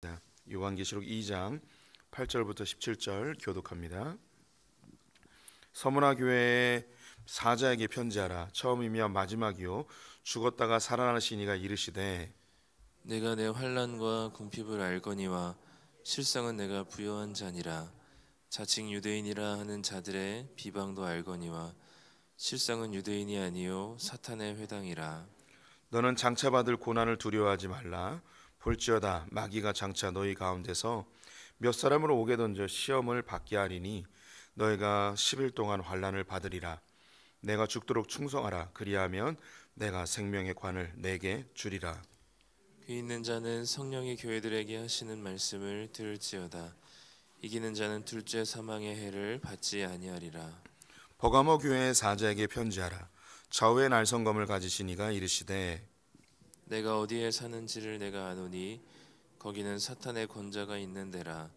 네, 요한계시록 2장 8절부터 17절 교독합니다. 서문화 교회의 사자에게 편지하라 처음이며 마지막이요 죽었다가 살아나시니가 이르시되 내가 내 환란과 궁핍을 알거니와 실상은 내가 부여한 자니라 자칭 유대인이라 하는 자들의 비방도 알거니와 실상은 유대인이 아니요 사탄의 회당이라 너는 장차 받을 고난을 두려워하지 말라 볼지어다 마귀가 장차 너희 가운데서 몇 사람으로 오게 던져 시험을 받게 하리니 너희가 10일 동안 환란을 받으리라 내가 죽도록 충성하라 그리하면 내가 생명의 관을 내게 주리라 귀 그 있는 자는 성령이 교회들에게 하시는 말씀을 들을지어다 이기는 자는 둘째 사망의 해를 받지 아니하리라 버가모 교회의 사자에게 편지하라 좌우의 날성검을 가지시니가 이르시되 내가 어디에 사는지를 내가 아노니 거기는 사탄의 권자가 있는 데라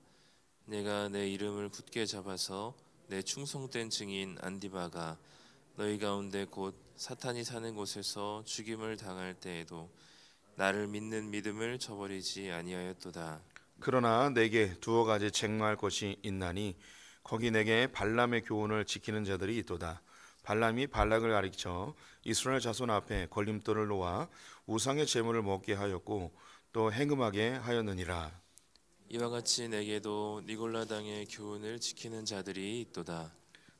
내가 내 이름을 굳게 잡아서 내 충성된 증인 안디바가 너희 가운데 곧 사탄이 사는 곳에서 죽임을 당할 때에도 나를 믿는 믿음을 저버리지 아니하였도다. 그러나 내게 두어 가지 쟁마할 것이 있나니 거기 내게 발람의 교훈을 지키는 자들이 있도다. 발람이 발락을 가리켜 이스라엘 자손 앞에 걸림돌을 놓아 우상의 제물을 먹게 하였고 또 행음하게 하였느니라. 이와 같이 내게도 니골라당의 교훈을 지키는 자들이 있도다.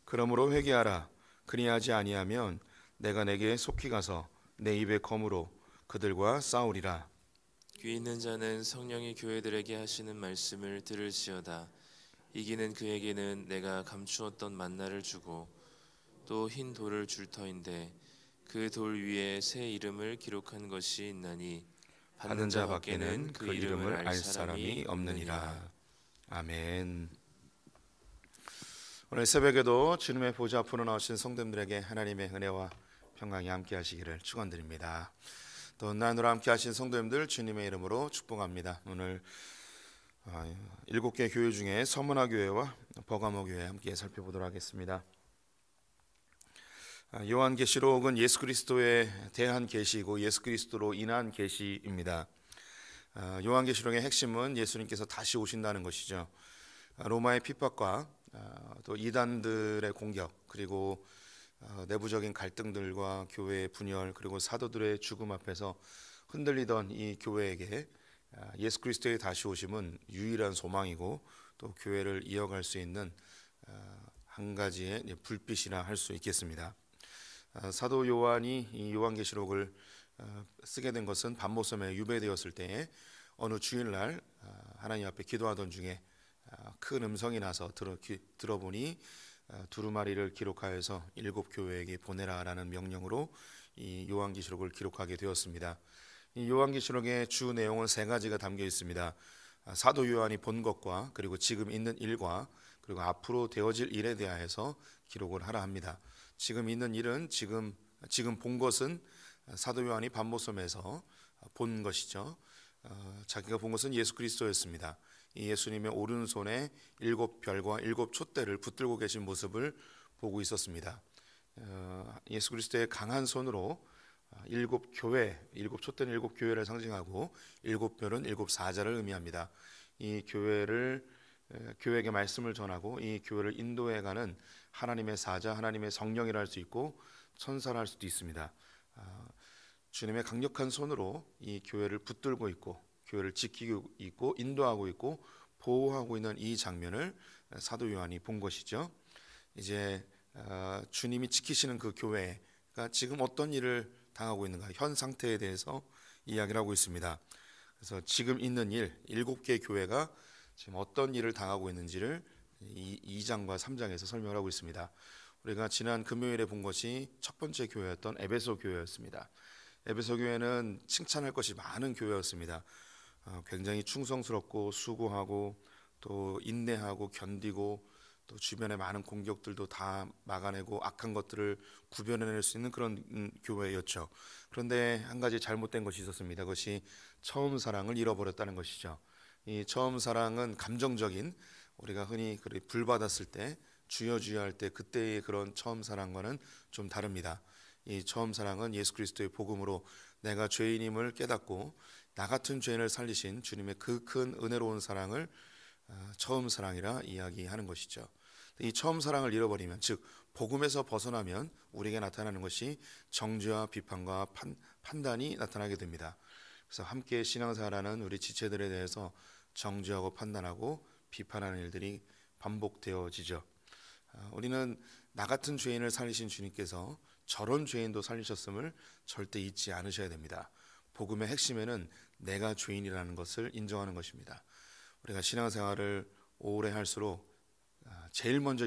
그러므로 회개하라. 그리하지 아니하면 내가 내게 속히 가서 내 입의 검으로 그들과 싸우리라. 귀 있는 자는 성령이 교회들에게 하시는 말씀을 들을지어다. 이기는 그에게는 내가 감추었던 만나를 주고 또흰 돌을 줄터인데 그 돌 위에 새 이름을 기록한 것이 있나니 받는 자 밖에는 그, 그 이름을 알 사람이 없느니라. 아멘. 오늘 새벽에도 주님의 보좌 앞으로 나오신 성도들에게 하나님의 은혜와 평강이 함께 하시기를 축원드립니다. 또 나누라 함께 하신 성도님들 주님의 이름으로 축복합니다. 오늘 어, 일곱 개 교회 중에 서문화 교회와 버가모 교회 함께 살펴보도록 하겠습니다. 아, 요한계시록은 예수 그리스도에 대한 계시이고 예수 그리스도로 인한 계시입니다. 아, 요한계시록의 핵심은 예수님께서 다시 오신다는 것이죠. 아, 로마의 핍박과 또 이단들의 공격 그리고 내부적인 갈등들과 교회의 분열 그리고 사도들의 죽음 앞에서 흔들리던 이 교회에게 예수 그리스도의 다시 오심은 유일한 소망이고 또 교회를 이어갈 수 있는 한 가지의 불빛이라 할 수 있겠습니다. 아, 사도 요한이 요한계시록을 아, 쓰게 된 것은 밤모섬에 유배되었을 때 어느 주일날 아, 하나님 앞에 기도하던 중에 큰 음성이 나서 들어, 기, 들어보니 두루마리를 기록하여서 일곱 교회에게 보내라라는 명령으로 이 요한계시록을 기록하게 되었습니다. 이 요한계시록의 주 내용은 세 가지가 담겨 있습니다. 사도 요한이 본 것과 그리고 지금 있는 일과 그리고 앞으로 되어질 일에 대하여서 기록을 하라 합니다. 지금 있는 일은 지금 지금 본 것은 사도 요한이 반모섬에서 본 것이죠. 어, 자기가 본 것은 예수 그리스도였습니다. 예수님의 오른손에 일곱 별과 일곱 촛대를 붙들고 계신 모습을 보고 있었습니다. 어, 예수 그리스도의 강한 손으로 일곱 교회, 일곱 촛대는 일곱 교회를 상징하고 일곱 별은 일곱 사자를 의미합니다. 이 교회를 교회에게 말씀을 전하고 이 교회를 인도해 가는 하나님의 사자, 하나님의 성령이라 할 수 있고 천사라 할 수도 있습니다. 아, 주님의 강력한 손으로 이 교회를 붙들고 있고 교회를 지키고 있고 인도하고 있고 보호하고 있는 이 장면을 사도 요한이 본 것이죠. 이제 아, 주님이 지키시는 그 교회가 지금 어떤 일을 당하고 있는가 현 상태에 대해서 이야기를 하고 있습니다. 그래서 지금 있는 일 일곱 개 교회가 지금 어떤 일을 당하고 있는지를 2장과 3장에서 설명 하고 있습니다. 우리가 지난 금요일에 본 것이 첫 번째 교회였던 에베소 교회였습니다. 에베소 교회는 칭찬할 것이 많은 교회였습니다. 어, 굉장히 충성스럽고 수고하고 또 인내하고 견디고 또 주변의 많은 공격들도 다 막아내고 악한 것들을 구별해낼 수 있는 그런 음, 교회였죠. 그런데 한 가지 잘못된 것이 있었습니다. 그것이 처음 사랑을 잃어버렸다는 것이죠. 이 처음 사랑은 감정적인 우리가 흔히 그리 불 받았을 때 주여 주여 할 때 그때의 그런 처음 사랑과는 좀 다릅니다. 이 처음 사랑은 예수 그리스도의 복음으로 내가 죄인임을 깨닫고 나 같은 죄인을 살리신 주님의 그 큰 은혜로운 사랑을 아, 처음 사랑이라 이야기하는 것이죠. 이 처음 사랑을 잃어버리면 즉 복음에서 벗어나면 우리에게 나타나는 것이 정죄와 비판과 판, 판단이 나타나게 됩니다. 그래서 함께 신앙생활하는 우리 지체들에 대해서 정죄하고 판단하고 비판하는 일들이 반복되어지죠. 아, 우리는 나 같은 죄인을 살리신 주님께서 저런 죄인도 살리셨음을 절대 잊지 않으셔야 됩니다. 복음의 핵심에는 내가 죄인이라는 것을 인정하는 것입니다. 우리가 신앙생활을 오래 할수록 아, 제일 먼저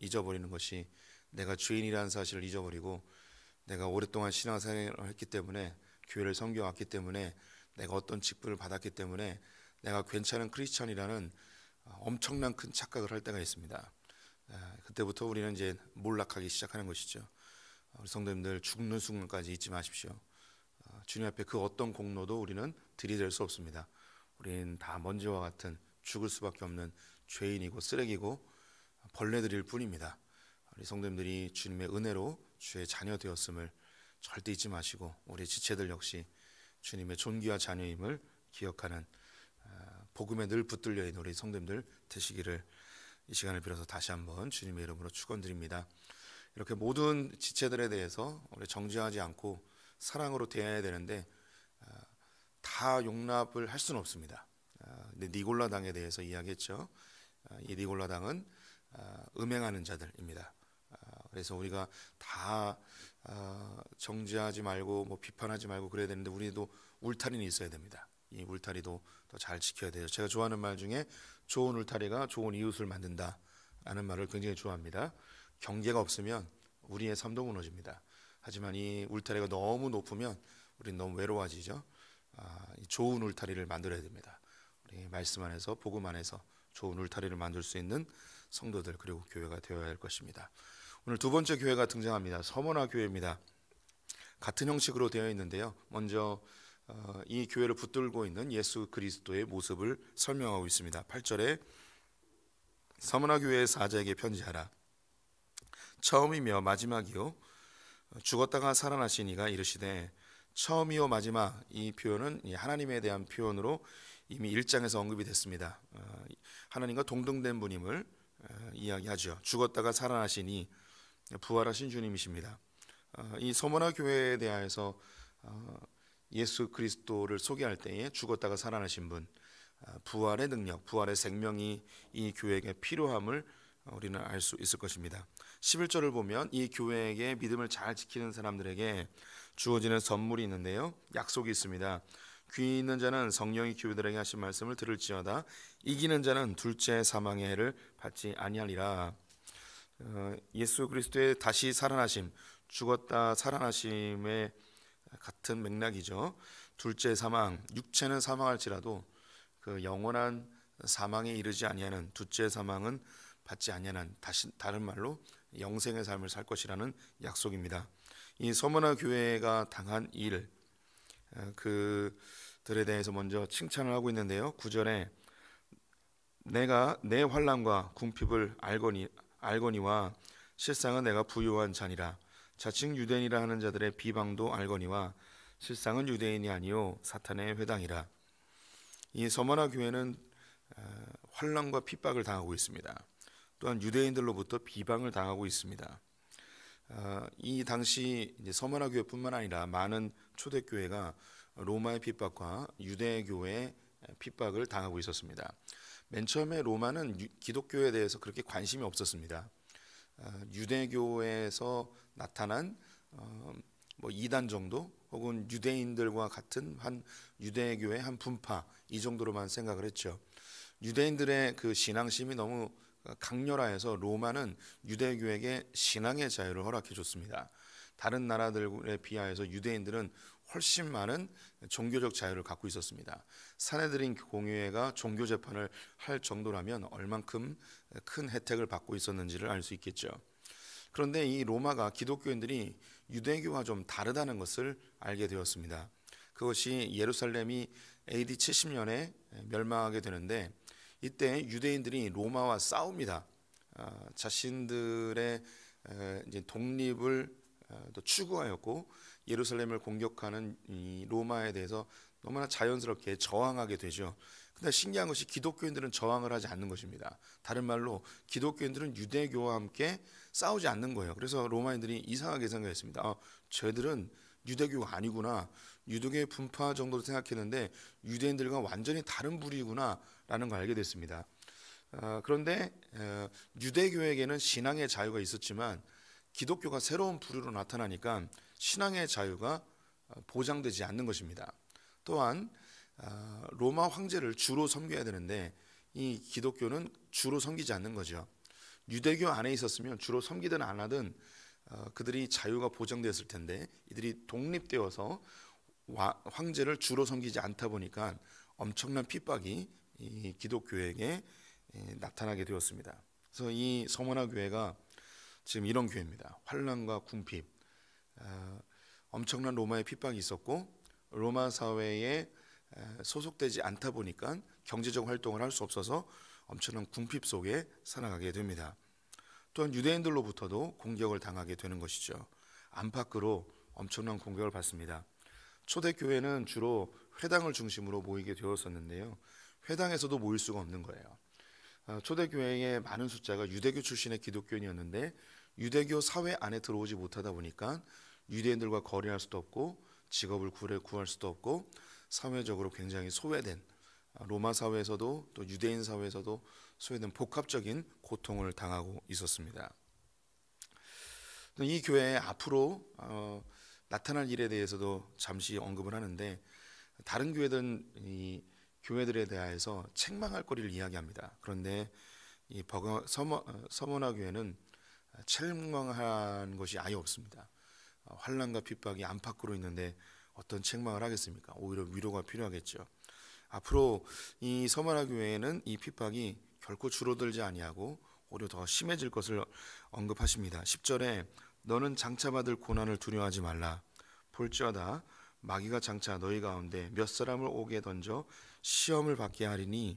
잊어버리는 것이 내가 죄인이라는 사실을 잊어버리고 내가 오랫동안 신앙생활을 했기 때문에 교회를 섬겨왔기 때문에 내가 어떤 직분을 받았기 때문에 내가 괜찮은 크리스천이라는 어, 엄청난 큰 착각을 할 때가 있습니다. 아, 그때부터 우리는 이제 몰락하기 시작하는 것이죠. 어, 우리 성도님들 죽는 순간까지 잊지 마십시오. 아, 주님 앞에 그 어떤 공로도 우리는 들이댈 수 없습니다. 우리는 다 먼지와 같은 죽을 수밖에 없는 죄인이고 쓰레기고 벌레들일 뿐입니다. 우리 성도님들이 주님의 은혜로 주의 자녀 되었음을 절대 잊지 마시고 우리 지체들 역시 주님의 존귀와 자녀임을 기억하는 아, 복음에 늘 붙들려 있는 우리 성도님들 되시기를 이 시간을 빌어서 다시 한번 주님의 이름으로 축원드립니다. 이렇게 모든 지체들에 대해서 우리 정죄하지 않고 사랑으로 대해야 되는데 아, 다 용납을 할 수는 없습니다. 아, 근데 니골라당에 대해서 이야기했죠. 이 니골라당은 음행하는 자들입니다. 그래서 우리가 다 아, 정지하지 말고 뭐 비판하지 말고 그래야 되는데 우리도 울타리는 있어야 됩니다. 이 울타리도 더잘 지켜야 돼요. 제가 좋아하는 말 중에 좋은 울타리가 좋은 이웃을 만든다라는 말을 굉장히 좋아합니다. 경계가 없으면 우리의 삶도 무너집니다. 하지만 이 울타리가 너무 높으면 우리는 너무 외로워지죠. 아, 좋은 울타리를 만들어야 됩니다. 우리 말씀 안에서 복음 안에서 좋은 울타리를 만들 수 있는 성도들 그리고 교회가 되어야 할 것입니다. 오늘 두 번째 교회가 등장합니다. 서머나 교회입니다. 같은 형식으로 되어 있는데요. 먼저 어, 이 교회를 붙들고 있는 예수 그리스도의 모습을 설명하고 있습니다. 8절에 서머나 교회의 사자에게 편지하라. 처음이며 마지막이요 죽었다가 살아나신 이가 이르시되 처음이요 마지막 이 표현은 하나님에 대한 표현으로 이미 1장에서 언급이 됐습니다. 어, 하나님과 동등된 분임을 어, 이야기하죠. 죽었다가 살아나시니 부활하신 주님이십니다. 어, 이 서머나 교회에 대하여서 어, 예수 그리스도를 소개할 때에 죽었다가 살아나신 분, 어, 부활의 능력, 부활의 생명이 이 교회에게 필요함을 우리는 알 수 있을 것입니다. 11절을 보면 이 교회에게 믿음을 잘 지키는 사람들에게 주어지는 선물이 있는데요. 약속이 있습니다. 귀 있는 자는 성령이 교회들에게 하신 말씀을 들을지어다 이기는 자는 둘째 사망의 해를 받지 아니하리라. 어, 예수 그리스도의 다시 살아나심, 죽었다 살아나심의 같은 맥락이죠. 둘째 사망, 육체는 사망할지라도 그 영원한 사망에 이르지 아니하는 둘째 사망은 받지 아니하는 다시 다른 말로 영생의 삶을 살 것이라는 약속입니다. 이 서머나 교회가 당한 일 어, 그들에 대해서 먼저 칭찬을 하고 있는데요. 구절에 내가 내 환란과 궁핍을 알거니 알거니와 실상은 내가 부유한 자니라 자칭 유대인이라 하는 자들의 비방도 알거니와 실상은 유대인이 아니요 사탄의 회당이라 이 서머나 교회는 어, 환란과 핍박을 당하고 있습니다. 또한 유대인들로부터 비방을 당하고 있습니다. 어, 이 당시 서머나 교회뿐만 아니라 많은 초대 교회가 로마의 핍박과 유대 교회의 핍박을 당하고 있었습니다. 맨 처음에 로마는 유, 기독교에 대해서 그렇게 관심이 없었습니다. 어, 유대교에서 나타난 어, 뭐 이단 정도 혹은 유대인들과 같은 한 유대교의 한 분파 이 정도로만 생각을 했죠. 유대인들의 그 신앙심이 너무 강렬화해서 로마는 유대교에게 신앙의 자유를 허락해 줬습니다. 다른 나라들에 비하해서 유대인들은 훨씬 많은 종교적 자유를 갖고 있었습니다. 사내들인 그 공유회가 종교 재판을 할 정도라면 얼만큼 큰 혜택을 받고 있었는지를 알 수 있겠죠. 그런데 이 로마가 기독교인들이 유대교와 좀 다르다는 것을 알게 되었습니다. 그것이 예루살렘이 AD 70년에 멸망하게 되는데 이때 유대인들이 로마와 싸웁니다. 아, 자신들의 이제 독립을 아, 추구하였고 예루살렘을 공격하는 로마에 대해서 너무나 자연스럽게 저항하게 되죠. 근데 신기한 것이 기독교인들은 저항을 하지 않는 것입니다. 다른 말로 기독교인들은 유대교와 함께 싸우지 않는 거예요. 그래서 로마인들이 이상하게 생각했습니다. 아, 쟤들은 유대교가 아니구나. 유독의 분파 정도로 생각했는데 유대인들과 완전히 다른 부류구나라는 걸 알게 됐습니다. 어, 그런데 어, 유대교에게는 신앙의 자유가 있었지만 기독교가 새로운 부류로 나타나니까 신앙의 자유가 어, 보장되지 않는 것입니다. 또한 어, 로마 황제를 주로 섬겨야 되는데 이 기독교는 주로 섬기지 않는 거죠. 유대교 안에 있었으면 주로 섬기든 안 하든 어, 그들이 자유가 보장되었을 텐데 이들이 독립되어서 황제를 주로 섬기지 않다 보니까 엄청난 핍박이 기독교에게 나타나게 되었습니다. 그래서 이 서머나 교회가 지금 이런 교회입니다. 환란과 궁핍, 어, 엄청난 로마의 핍박이 있었고 로마 사회에 소속되지 않다 보니까 경제적 활동을 할 수 없어서 엄청난 궁핍 속에 살아가게 됩니다. 또한 유대인들로부터도 공격을 당하게 되는 것이죠. 안팎으로 엄청난 공격을 받습니다. 초대교회는 주로 회당을 중심으로 모이게 되었었는데요. 회당에서도 모일 수가 없는 거예요. 어, 초대교회의 많은 숫자가 유대교 출신의 기독교인이었는데 유대교 사회 안에 들어오지 못하다 보니까 유대인들과 거래할 수도 없고 직업을 구할 수도 없고 사회적으로 굉장히 소외된 어, 로마 사회에서도 또 유대인 사회에서도 소외된 복합적인 고통을 당하고 있었습니다. 이 교회에 앞으로 어, 나타날 일에 대해서도 잠시 언급을 하는데 다른 교회든 이 교회들에 대하서 책망할 거리를 이야기합니다. 그런데 이 버거, 서머, 어, 서머나 교회는 책망한 것이 아예 없습니다. 어, 환란과 핍박이 안팎으로 있는데 어떤 책망을 하겠습니까? 오히려 위로가 필요하겠죠. 앞으로 이 서머나 교회는 이 핍박이 결코 줄어들지 아니하고 오히려 더 심해질 것을 언급하십니다. 10절에 너는 장차 받을 고난을 두려워하지 말라. 볼지어다 마귀가 장차 너희 가운데 몇 사람을 오게 던져 시험을 받게 하리니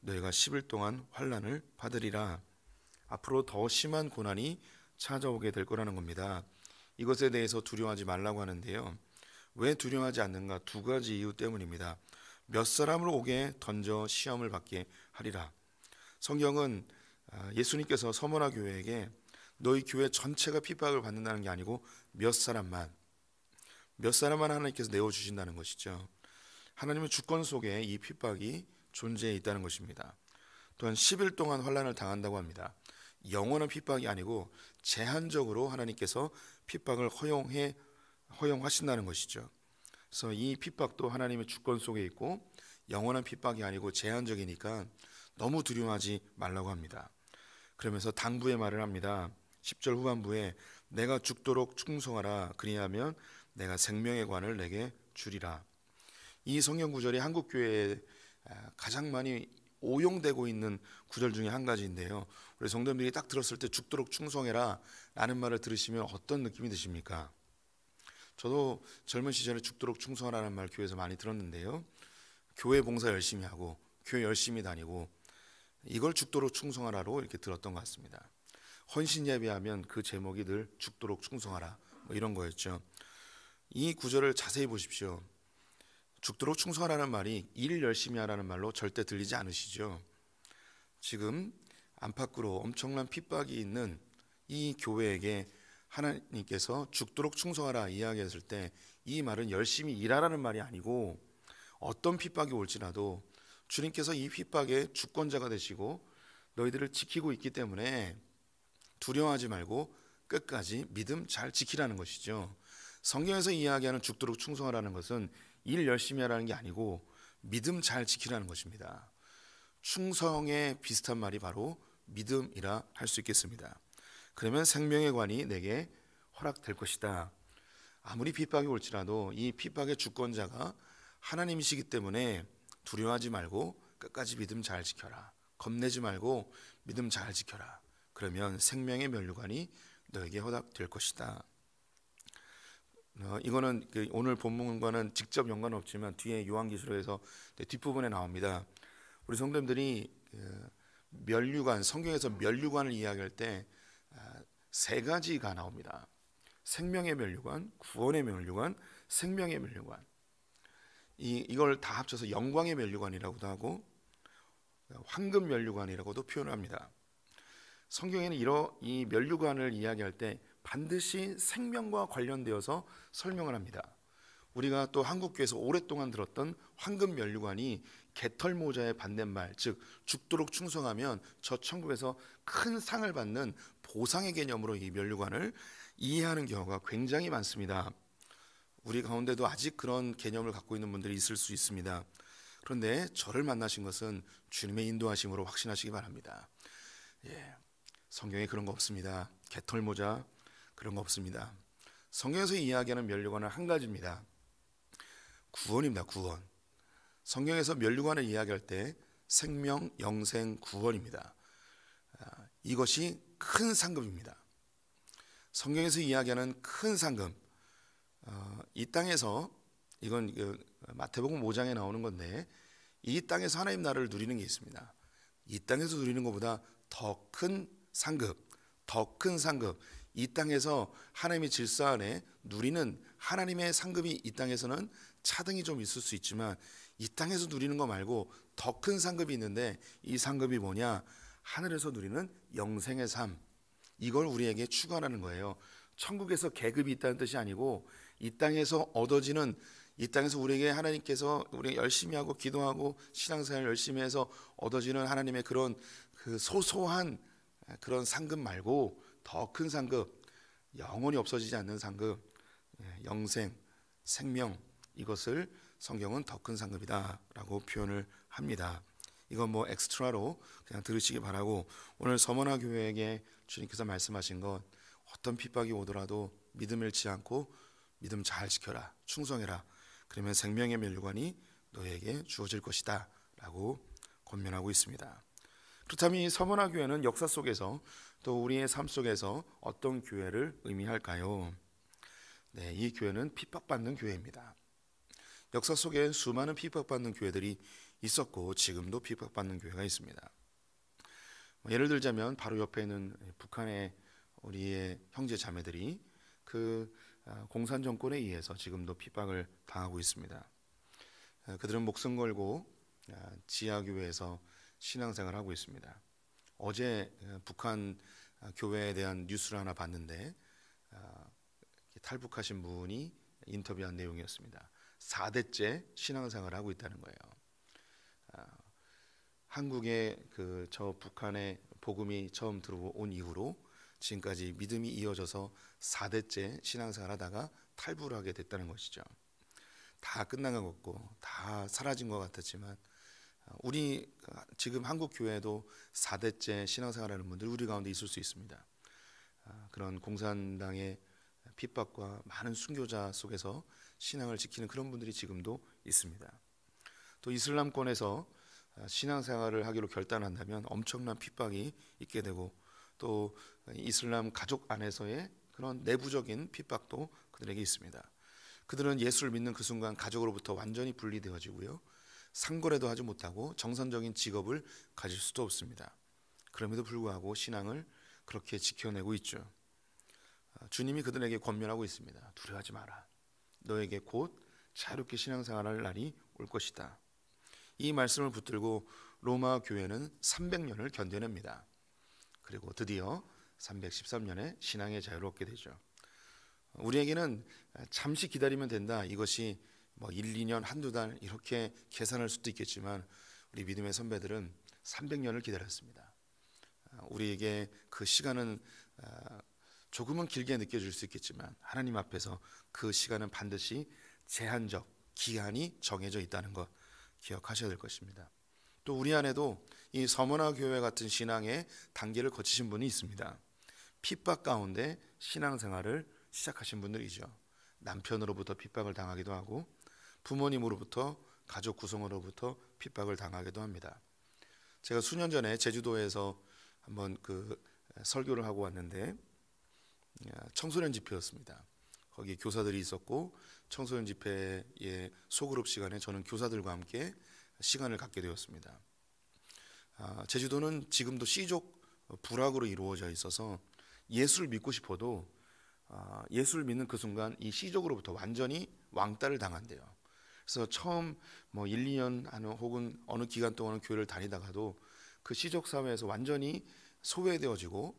너희가 10일 동안 환란을 받으리라. 앞으로 더 심한 고난이 찾아오게 될 거라는 겁니다. 이것에 대해서 두려워하지 말라고 하는데요. 왜 두려워하지 않는가? 두 가지 이유 때문입니다. 몇 사람을 오게 던져 시험을 받게 하리라. 성경은 아, 예수님께서 서머나 교회에게 너희 교회 전체가 핍박을 받는다는 게 아니고 몇 사람만 몇 사람만 하나님께서 내어 주신다는 것이죠. 하나님의 주권 속에 이 핍박이 존재해 있다는 것입니다. 또한 10일 동안 환란을 당한다고 합니다. 영원한 핍박이 아니고 제한적으로 하나님께서 핍박을 허용해 허용하신다는 것이죠. 그래서 이 핍박도 하나님의 주권 속에 있고 영원한 핍박이 아니고 제한적이니까 너무 두려워하지 말라고 합니다. 그러면서 당부의 말을 합니다. 10절 후반부에 내가 죽도록 충성하라 그리하면 내가 생명의 관을 내게 주리라. 이 성경 구절이 한국 교회에 아, 가장 많이 오용되고 있는 구절 중에 한 가지인데요. 우리 성도님들이 딱 들었을 때 죽도록 충성해라라는 말을 들으시면 어떤 느낌이 드십니까? 저도 젊은 시절에 죽도록 충성하라는 말 교회에서 많이 들었는데요. 교회 봉사 열심히 하고 교회 열심히 다니고 이걸 죽도록 충성하라로 이렇게 들었던 것 같습니다. 헌신 예배하면 그 제목이 늘 죽도록 충성하라 뭐 이런 거였죠. 이 구절을 자세히 보십시오. 죽도록 충성하라는 말이 일 열심히 하라는 말로 절대 들리지 않으시죠. 지금 안팎으로 엄청난 핍박이 있는 이 교회에게 하나님께서 죽도록 충성하라 이야기했을 때 이 말은 열심히 일하라는 말이 아니고 어떤 핍박이 올지라도 주님께서 이 핍박의 주권자가 되시고 너희들을 지키고 있기 때문에 두려워하지 말고 끝까지 믿음 잘 지키라는 것이죠. 성경에서 이야기하는 죽도록 충성하라는 것은 일 열심히 하라는 게 아니고 믿음 잘 지키라는 것입니다. 충성에 비슷한 말이 바로 믿음이라 할 수 있겠습니다. 그러면 생명의 관이 내게 허락될 것이다. 아무리 핍박이 올지라도 이 핍박의 주권자가 하나님이시기 때문에 두려워하지 말고 끝까지 믿음 잘 지켜라. 겁내지 말고 믿음 잘 지켜라. 그러면 생명의 면류관이 너에게 허락될 것이다. 어, 이거는 그 오늘 본문과는 직접 연관 없지만 뒤에 요한기술에서 뒷부분에 나옵니다. 우리 성도님들이 그 면류관 성경에서 면류관을 이야기할 때세 아, 가지가 나옵니다. 생명의 면류관, 구원의 면류관, 생명의 면류관. 이, 이걸 다 합쳐서 영광의 면류관이라고도 하고 황금 면류관이라고도 표현합니다. 성경에는 이러, 이 면류관을 이야기할 때 반드시 생명과 관련되어서 설명을 합니다. 우리가 또한국교에서 오랫동안 들었던 황금 면류관이 개털 모자의 반대말, 즉 죽도록 충성하면 저 천국에서 큰 상을 받는 보상의 개념으로 이 면류관을 이해하는 경우가 굉장히 많습니다. 우리 가운데도 아직 그런 개념을 갖고 있는 분들이 있을 수 있습니다. 그런데 저를 만나신 것은 주님의 인도하심으로 확신하시기 바랍니다. 예, 성경에 그런 거 없습니다. 개털 모자 그런 거 없습니다. 성경에서 이야기하는 면류관은 한 가지입니다. 구원입니다. 구원. 성경에서 면류관을 이야기할 때 생명, 영생, 구원입니다. 아, 이것이 큰 상급입니다. 성경에서 이야기하는 큰 상급, 이 땅에서 이건 그 마태복음 5장에 나오는 건데 이 땅에서 하나님 나라를 누리는 게 있습니다. 이 땅에서 누리는 것보다 더 큰 상급, 더 큰 상급. 이 땅에서 하나님의 질서 안에 누리는 하나님의 상급이 이 땅에서는 차등이 좀 있을 수 있지만 이 땅에서 누리는 거 말고 더 큰 상급이 있는데 이 상급이 뭐냐? 하늘에서 누리는 영생의 삶. 이걸 우리에게 추구하는 거예요. 천국에서 계급이 있다는 뜻이 아니고 이 땅에서 얻어지는 이 땅에서 우리에게 하나님께서 우리 열심히 하고 기도하고 신앙생활 열심히 해서 얻어지는 하나님의 그런 그 소소한 그런 상급 말고 더 큰 상급 영원히 없어지지 않는 상급 예, 영생 생명 이것을 성경은 더 큰 상급이다라고 표현을 합니다. 이건 뭐 엑스트라로 그냥 들으시기 바라고 오늘 서머나 교회에게 주님께서 말씀하신 것 어떤 핍박이 오더라도 믿음 을 잃지 않고 믿음 잘 지켜라. 충성해라. 그러면 생명의 면류관이 너에게 주어질 것이다. 라고 권면하고 있습니다. 그렇다면 이 서문화 교회는 역사 속에서 또 우리의 삶 속에서 어떤 교회를 의미할까요? 네, 이 교회는 핍박받는 교회입니다. 역사 속에 수많은 핍박받는 교회들이 있었고 지금도 핍박받는 교회가 있습니다. 뭐 예를 들자면 바로 옆에 있는 북한의 우리의 형제 자매들이 그 아, 공산 정권에 의해서 지금도 핍박을 당하고 있습니다. 아, 그들은 목숨 걸고 아, 지하 교회에서 신앙생활을 하고 있습니다. 어제 북한 교회에 대한 뉴스를 하나 봤는데 탈북하신 분이 인터뷰한 내용이었습니다. 4대째 신앙생활을 하고 있다는 거예요. 한국에 그 저 북한의 복음이 처음 들어온 이후로 지금까지 믿음이 이어져서 4대째 신앙생활 하다가 탈부를 하게 됐다는 것이죠. 다 끝난 것 같고 다 사라진 것 같았지만 어, 우리 어, 지금 한국 교회도 4대째 신앙생활하는 분들 우리 가운데 있을 수 있습니다. 어, 그런 공산당의 핍박과 많은 순교자 속에서 신앙을 지키는 그런 분들이 지금도 있습니다. 또 이슬람권에서 신앙생활을 하기로 결단한다면 엄청난 핍박이 있게 되고 또 이슬람 가족 안에서의 그런 내부적인 핍박도 그들에게 있습니다. 그들은 예수를 믿는 그 순간 가족으로부터 완전히 분리되어지고요. 상거래도 하지 못하고 정상적인 직업을 가질 수도 없습니다. 그럼에도 불구하고 신앙을 그렇게 지켜내고 있죠. 아, 주님이 그들에게 권면하고 있습니다. 두려워하지 마라. 너에게 곧 자유롭게 신앙생활할 날이 올 것이다. 이 말씀을 붙들고 로마 교회는 300년을 견뎌냅니다. 그리고 드디어 313년에 신앙의 자유를 얻게 되죠. 우리에게는 잠시 기다리면 된다. 이것이 뭐 1, 2년, 한두 달 이렇게 계산할 수도 있겠지만 우리 믿음의 선배들은 300년을 기다렸습니다. 우리에게 그 시간은 아, 조금은 길게 느껴질 수 있겠지만 하나님 앞에서 그 시간은 반드시 제한적 기한이 정해져 있다는 것 기억하셔야 될 것입니다. 또 우리 안에도 이 서머나 교회 같은 신앙의 단계를 거치신 분이 있습니다. 핍박 가운데 신앙생활을 시작하신 분들이죠. 남편으로부터 핍박을 당하기도 하고 부모님으로부터 가족 구성원으로부터 핍박을 당하기도 합니다. 제가 수년 전에 제주도에서 한번 그 설교를 하고 왔는데 아, 청소년 집회였습니다. 거기 교사들이 있었고 청소년 집회의 소그룹 시간에 저는 교사들과 함께 시간을 갖게 되었습니다. 아, 제주도는 지금도 씨족 부락으로 어, 이루어져 있어서 예수를 믿고 싶어도 아, 예수를 믿는 그 순간 이 씨족으로부터 완전히 왕따를 당한대요. 그래서 처음 뭐 1, 2년 혹은 어느 기간 동안은 교회를 다니다가도 그 씨족 사회에서 완전히 소외되어지고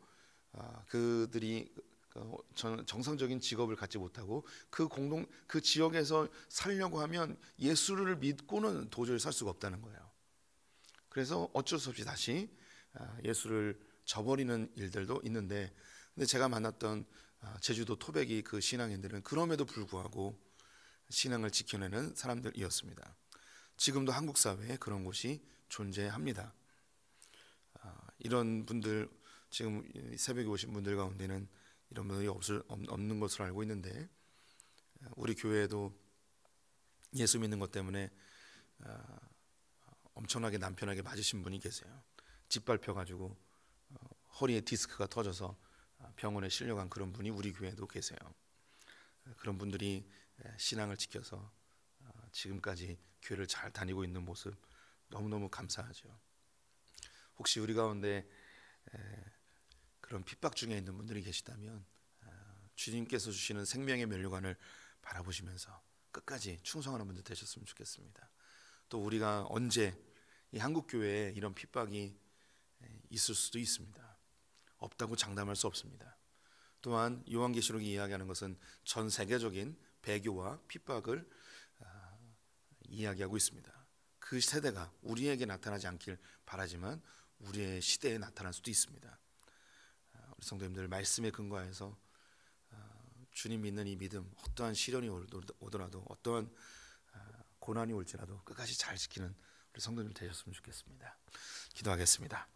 아, 그들이 어, 정상적인 직업을 갖지 못하고 그 공동 그 지역에서 살려고 하면 예수를 믿고는 도저히 살 수가 없다는 거예요. 그래서 어쩔 수 없이 다시 아, 예수를 저버리는 일들도 있는데 근데 제가 만났던 아, 제주도 토백이 그 신앙인들은 그럼에도 불구하고 신앙을 지켜내는 사람들이었습니다. 지금도 한국 사회에 그런 곳이 존재합니다. 아, 이런 분들 지금 새벽에 오신 분들 가운데는 이런 분들이 없을, 없는 것으로 알고 있는데 우리 교회에도 예수 믿는 것 때문에 아, 엄청나게 남편에게 맞으신 분이 계세요. 짓밟혀 가지고 어, 허리에 디스크가 터져서 아, 병원에 실려간 그런 분이 우리 교회에도 계세요. 그런 분들이 신앙을 지켜서 아, 지금까지 교회를 잘 다니고 있는 모습 너무너무 감사하죠. 혹시 우리 가운데 그런 핍박 중에 있는 분들이 계시다면 아, 주님께서 주시는 생명의 면류관을 바라보시면서 끝까지 충성하는 분들 되셨으면 좋겠습니다. 또 우리가 언제 이 한국 교회에 이런 핍박이 있을 수도 있습니다. 없다고 장담할 수 없습니다. 또한 요한계시록이 이야기하는 것은 전 세계적인 배교와 핍박을 아, 이야기하고 있습니다. 그 세대가 우리에게 나타나지 않길 바라지만 우리의 시대에 나타날 수도 있습니다. 성도님들 말씀에 근거해서 어, 주님 믿는 이 믿음 어떠한 시련이 오더라도 어떠한 어, 고난이 올지라도 끝까지 잘 지키는 우리 성도님 되셨으면 좋겠습니다. 기도하겠습니다.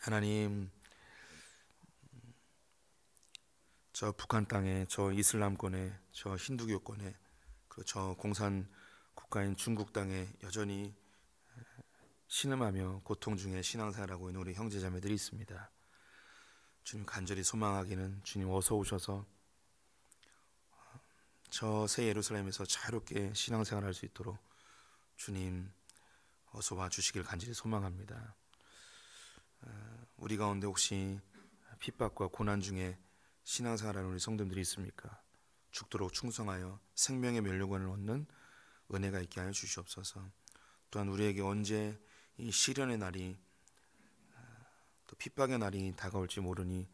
하나님 저 북한 땅에 저 이슬람권에 저 힌두교권에 그 저 공산 국가인 중국 땅에 여전히 신음하며 고통 중에 신앙생활하고 있는 우리 형제자매들이 있습니다. 주님 간절히 소망하기는 주님 어서 오셔서 저 새 예루살렘에서 자유롭게 신앙생활할 수 있도록 주님 어서 와 주시길 간절히 소망합니다. 어, 우리 가운데 혹시 핍박과 고난 중에 신앙생활하는 우리 성도들이 있습니까? 죽도록 충성하여 생명의 멸류관을 얻는 은혜가 있게 하여 주시옵소서. 또한 우리에게 언제 이 시련의 날이 아, 또 핍박의 날이 다가올지 모르니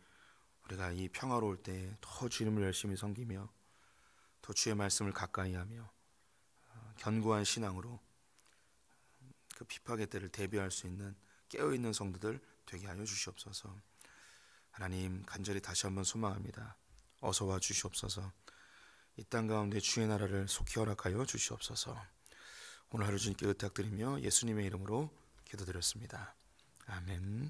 우리가 이 평화로울 때 더 주님을 열심히 섬기며 더 주의 말씀을 가까이하며 아, 견고한 신앙으로 음, 그 핍박의 때를 대비할 수 있는 깨어 있는 성도들 되게 하여 주시옵소서. 하나님 간절히 다시 한번 소망합니다. 어서 와 주시옵소서. 이 땅 가운데 주의 나라를 속히 허락하여 주시옵소서. 오늘 하루 주님께 의탁드리며 예수님의 이름으로 기도드렸습니다. 아멘.